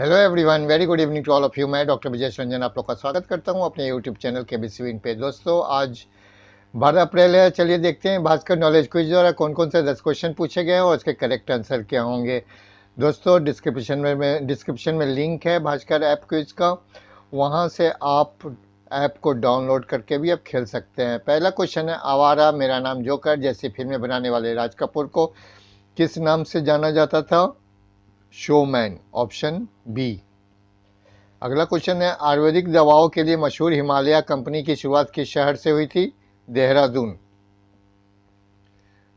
hello everyone very good evening to all of you मैं doctor Vijay Ranjan आप लोग का स्वागत करता हूं अपने YouTube channel K B C पे दोस्तों आज बारह अप्रैल है चलिए देखते हैं भास्कर नॉलेज क्विज द्वारा कौन कौन से दस क्वेश्चन पूछे गए हैं और उसके करेक्ट आंसर क्या होंगे दोस्तों डिस्क्रिप्शन में डिस्क्रिप्शन में लिंक है भास्कर ऐप क्विज का वहाँ से आप ऐप को डाउनलोड करके भी आप खेल सकते हैं पहला क्वेश्चन है आवारा मेरा नाम जोकर जैसी फिल्में बनाने वाले राज कपूर को किस नाम से जाना जाता था शोमैन ऑप्शन बी अगला क्वेश्चन है आयुर्वेदिक दवाओं के लिए मशहूर हिमालय कंपनी की शुरुआत किस शहर से हुई थी देहरादून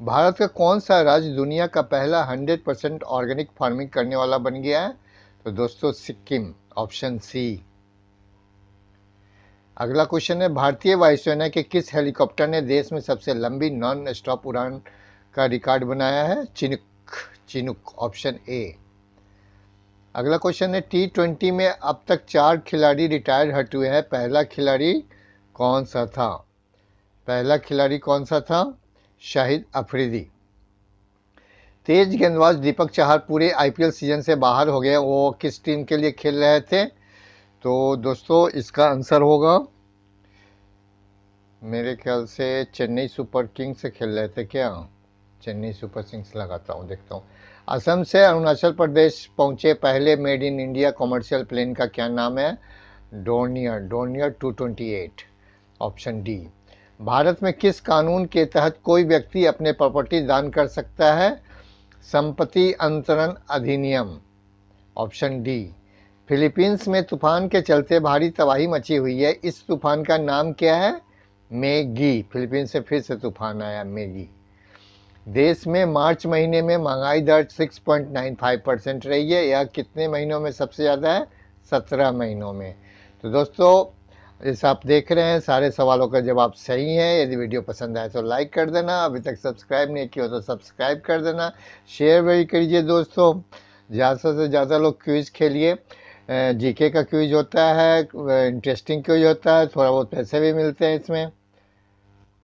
भारत का कौन सा राज्य दुनिया का पहला 100 परसेंट ऑर्गेनिक फार्मिंग करने वाला बन गया है तो दोस्तों सिक्किम ऑप्शन सी अगला क्वेश्चन है भारतीय वायुसेना के किस हेलीकॉप्टर ने देश में सबसे लंबी नॉन स्टॉप उड़ान का रिकॉर्ड बनाया है चिनुक चिनुक ऑप्शन ए अगला क्वेश्चन है टी ट्वेंटी में अब तक चार खिलाड़ी रिटायर हट हुए हैं पहला खिलाड़ी कौन सा था पहला खिलाड़ी कौन सा था शाहिद अफरीदी तेज गेंदबाज दीपक चाहर पूरे आईपीएल सीजन से बाहर हो गए वो किस टीम के लिए खेल रहे थे तो दोस्तों इसका आंसर होगा मेरे ख्याल से चेन्नई सुपर किंग्स से खेल रहे थे क्या चेन्नई सुपर किंग्स लगाता हूँ देखता हूँ असम से अरुणाचल प्रदेश पहुँचे पहले made in India commercial plane का क्या नाम है Dornier Dornier 228 option D Bharat में किस कानून के तहत कोई व्यक्ति अपने प्रॉपर्टी दान कर सकता है संपत्ति अंतरण अधिनियम ऑप्शन डी फिलीपींस में तूफान के चलते भारी तबाही मची हुई है इस तूफान का नाम क्या है मेगी फिलीपींस से फिर से तूफान आया मेगी देश में मार्च महीने में महंगाई दर 6.95 परसेंट रही है यह कितने महीनों में सबसे ज़्यादा है सत्रह महीनों में तो दोस्तों जैसे आप देख रहे हैं सारे सवालों का जवाब सही है यदि वीडियो पसंद आए तो लाइक कर देना अभी तक सब्सक्राइब नहीं किया तो सब्सक्राइब कर देना शेयर भी करिए दोस्तों ज़्यादा से ज़्यादा लोग क्यूज़ खेलिए जीके का क्यूज़ होता है इंटरेस्टिंग क्यूज होता है थोड़ा बहुत पैसे भी मिलते हैं इसमें